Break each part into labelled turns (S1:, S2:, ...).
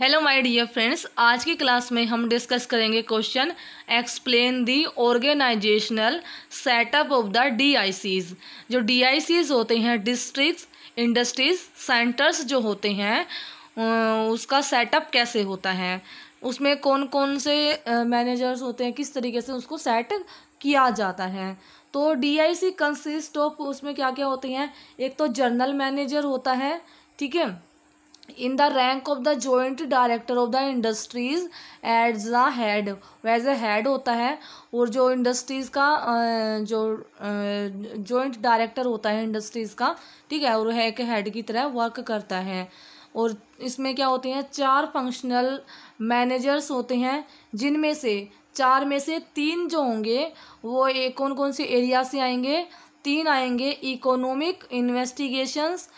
S1: hello my dear friends आज की class में हम डिस्कस करेंगे question explain the organisational setup of the DICs जो डीआईसीज होते हैं डिस्ट्रिक्ट्स इंडस्ट्रीज सेंटर्स जो होते हैं अं, उसका सेटअप कैसे होता है उसमें कौन कौन से मैनेजर्स होते हैं किस तरीके से उसको सेट किया जाता है तो डी कंसिस्ट ऑफ उसमें क्या क्या होते हैं एक तो जर्नल मैनेजर होता है ठीक है in the rank of the joint director of the industries as the the head a head होता है और जो इंडस्ट्रीज़ का जो जॉइंट डायरेक्टर होता है इंडस्ट्रीज़ का ठीक है और है एक हेड की तरह वर्क करता है और इसमें क्या होते हैं चार फंक्शनल मैनेजर्स होते हैं जिनमें से चार में से तीन जो होंगे वो एक कौन कौन से एरिया से आएंगे तीन आएंगे economic investigations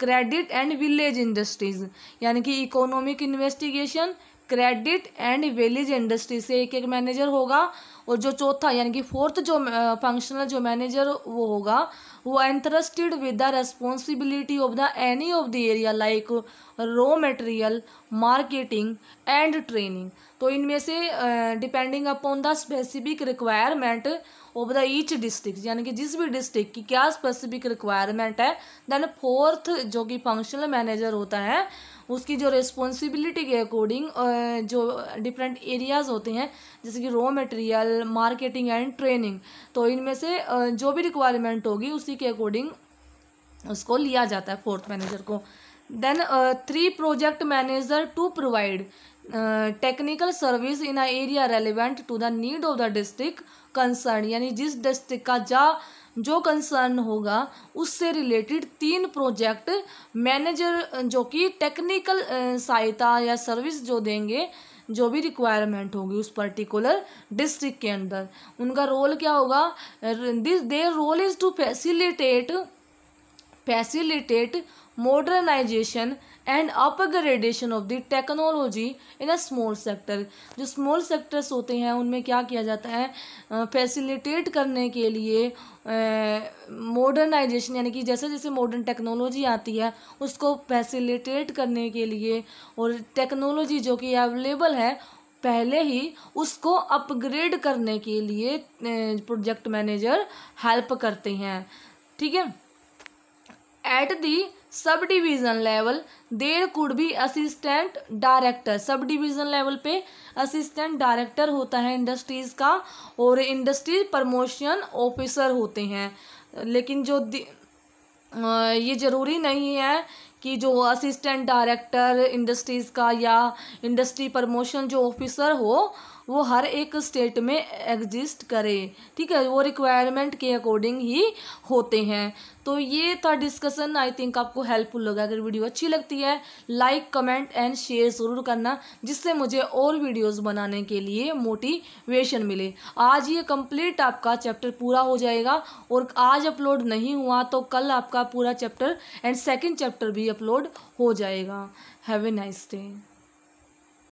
S1: credit and village industries यानी कि economic investigation credit and village industry से एक एक मैनेजर होगा और जो चौथा यानी कि फोर्थ जो फंक्शनल जो मैनेजर वो होगा वो interested with the responsibility of the any of the area like raw material marketing and training तो इनमें से depending upon the specific requirement of the each district यानी कि जिस भी डिस्ट्रिक्ट की क्या स्पेसिफिक रिक्वायरमेंट है देन फोर्थ जो कि फंक्शनल मैनेजर होता है उसकी जो रिस्पॉन्सिबिलिटी के अकॉर्डिंग जो डिफरेंट एरियाज़ होते हैं जैसे कि raw material marketing and training तो इनमें से जो भी रिक्वायरमेंट होगी उसी के अकॉर्डिंग उसको लिया जाता है फोर्थ मैनेजर को then three project manager to provide technical service in a area relevant to the need of the district concern यानी जिस डिस्ट्रिक्ट का जा जो कंसर्न होगा उससे रिलेटेड तीन प्रोजेक्ट मैनेजर जो कि टेक्निकल सहायता या सर्विस जो देंगे जो भी रिक्वायरमेंट होगी उस पर्टिकुलर डिस्ट्रिक्ट के अंदर उनका रोल क्या होगा this their role is to facilitate facilitate modernisation and upgradation of the technology in a small sector जो स्मॉल सेक्टर्स होते हैं उनमें क्या किया जाता है फैसिलिटेट करने के लिए मॉडर्नाइजेशन यानी कि जैसे जैसे मॉडर्न टेक्नोलॉजी आती है उसको फैसिलिटेट करने के लिए और टेक्नोलॉजी जो कि अवेलेबल है पहले ही उसको अपग्रेड करने के लिए प्रोजेक्ट मैनेजर हेल्प करते हैं ठीक है at the sub division level there could भी assistant director sub division level पे असिस्टेंट डायरेक्टर होता है इंडस्ट्रीज़ का और इंडस्ट्री प्रमोशन ऑफिसर होते हैं लेकिन जो ये ज़रूरी नहीं है कि जो असिस्टेंट डायरेक्टर इंडस्ट्रीज़ का या इंडस्ट्री प्रमोशन जो ऑफिसर हो वो हर एक स्टेट में एग्जिस्ट करे ठीक है वो रिक्वायरमेंट के अकॉर्डिंग ही होते हैं तो ये था डिस्कसन आई थिंक आपको हेल्पफुल लगा अगर वीडियो अच्छी लगती है लाइक कमेंट एंड शेयर ज़रूर करना जिससे मुझे और वीडियोज़ बनाने के लिए मोटिवेशन मिले आज ये कम्प्लीट आपका चैप्टर पूरा हो जाएगा और आज अपलोड नहीं हुआ तो कल आपका पूरा चैप्टर एंड सेकेंड चैप्टर भी अपलोड हो जाएगा हैव ए नाइस डे